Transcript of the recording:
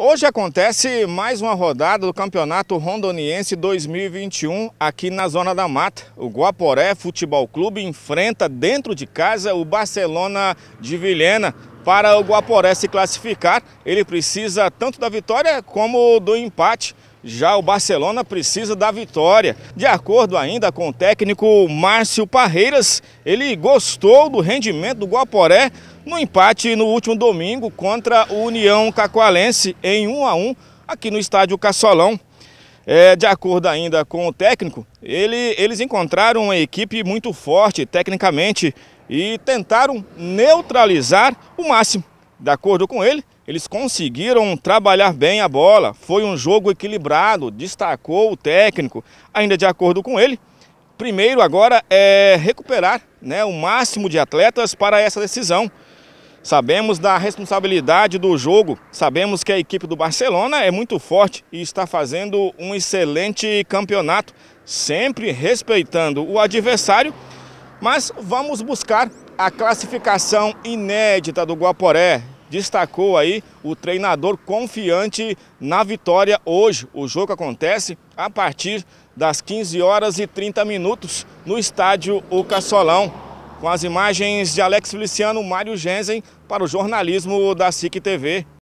Hoje acontece mais uma rodada do Campeonato Rondoniense 2021 aqui na Zona da Mata. O Guaporé Futebol Clube enfrenta dentro de casa o Barcelona de Vilhena para o Guaporé se classificar, ele precisa tanto da vitória como do empate. Já o Barcelona precisa da vitória. De acordo ainda com o técnico Márcio Parreiras, ele gostou do rendimento do Guaporé no empate no último domingo contra o União Cacoalense em 1 a 1 aqui no estádio Caçolão. É, de acordo ainda com o técnico, ele, eles encontraram uma equipe muito forte tecnicamente e tentaram neutralizar o máximo. De acordo com ele, eles conseguiram trabalhar bem a bola, foi um jogo equilibrado, destacou o técnico. Ainda de acordo com ele, primeiro agora é recuperar né, o máximo de atletas para essa decisão. Sabemos da responsabilidade do jogo, sabemos que a equipe do Barcelona é muito forte e está fazendo um excelente campeonato, sempre respeitando o adversário mas vamos buscar a classificação inédita do Guaporé. Destacou aí o treinador confiante na vitória hoje. O jogo acontece a partir das 15 horas e 30 minutos no estádio O Caçolão. Com as imagens de Alex Feliciano, Mário Gensen para o jornalismo da SIC TV.